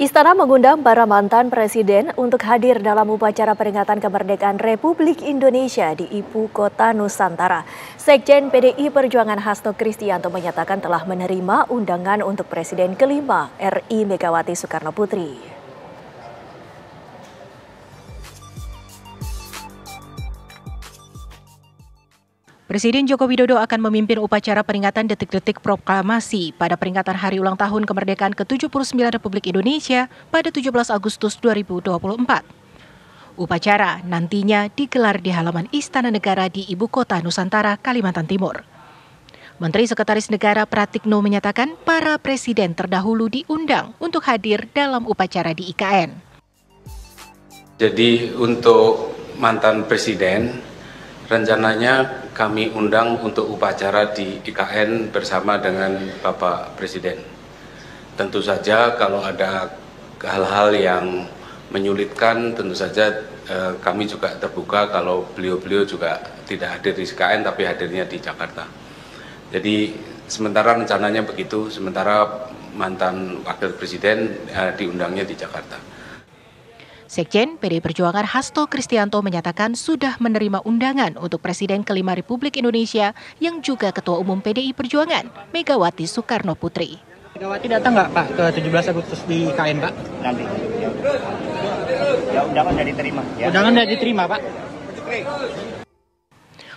Istana mengundang para mantan presiden untuk hadir dalam upacara peringatan kemerdekaan Republik Indonesia di ibu kota Nusantara. Sekjen PDI Perjuangan Hasto Kristianto menyatakan telah menerima undangan untuk presiden kelima RI Megawati Soekarno Putri. Presiden Joko Widodo akan memimpin upacara peringatan detik-detik proklamasi pada peringatan Hari Ulang Tahun Kemerdekaan ke-79 Republik Indonesia pada 17 Agustus 2024. Upacara nantinya digelar di halaman Istana Negara di Ibu Kota Nusantara, Kalimantan Timur. Menteri Sekretaris Negara Pratikno menyatakan para presiden terdahulu diundang untuk hadir dalam upacara di IKN. Jadi untuk mantan presiden rencananya kami undang untuk upacara di IKN bersama dengan Bapak Presiden. Tentu saja kalau ada hal-hal yang menyulitkan tentu saja eh, kami juga terbuka kalau beliau-beliau juga tidak hadir di IKN tapi hadirnya di Jakarta. Jadi sementara rencananya begitu, sementara mantan wakil presiden eh, diundangnya di Jakarta. Sekjen PD Perjuangan Hasto Kristianto menyatakan sudah menerima undangan untuk Presiden kelima Republik Indonesia yang juga Ketua Umum PDI Perjuangan, Megawati Soekarno Putri. Megawati datang nggak Pak ke 17 Agustus di KN Pak? Nanti. Ya, undangan sudah diterima. Ya. Undangan sudah diterima Pak.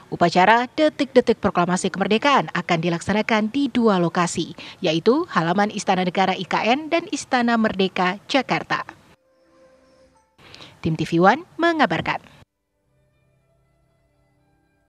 Upacara detik-detik proklamasi kemerdekaan akan dilaksanakan di dua lokasi, yaitu halaman Istana Negara IKN dan Istana Merdeka, Jakarta. Tim TV One mengabarkan.